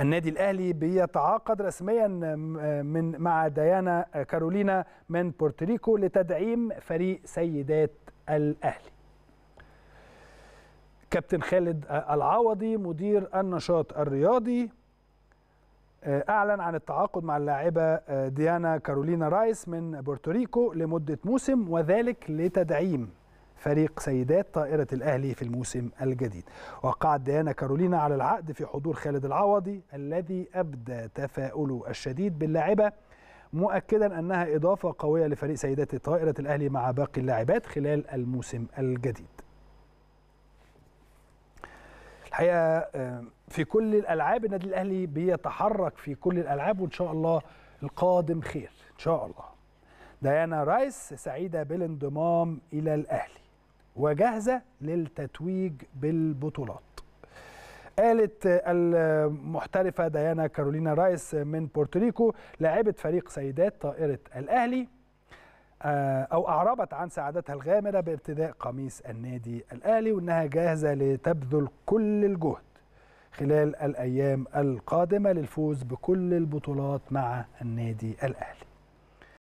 النادي الاهلي بيتعاقد رسميا من مع ديانا كارولينا من بورتوريكو لتدعيم فريق سيدات الاهلي كابتن خالد العوضي مدير النشاط الرياضي أعلن عن التعاقد مع اللاعبة ديانا كارولينا رايس من بورتوريكو لمدة موسم وذلك لتدعيم فريق سيدات طائرة الأهلي في الموسم الجديد وقعت ديانا كارولينا على العقد في حضور خالد العوضي الذي أبدى تفاؤله الشديد باللاعبة مؤكدا أنها إضافة قوية لفريق سيدات طائرة الأهلي مع باقي اللاعبات خلال الموسم الجديد الحقيقة آه، في كل الألعاب النادي الأهلي بيتحرك في كل الألعاب وإن شاء الله القادم خير إن شاء الله ديانا رايس سعيدة بالانضمام إلى الأهلي وجاهزة للتتويج بالبطولات قالت المحترفة ديانا كارولينا رايس من بورتوريكو لاعبة فريق سيدات طائرة الأهلي آه، أو أعربت عن سعادتها الغامرة بارتداء قميص النادي الأهلي وأنها جاهزة لتبذل كل الجهد خلال الأيام القادمة للفوز بكل البطولات مع النادي الأهلي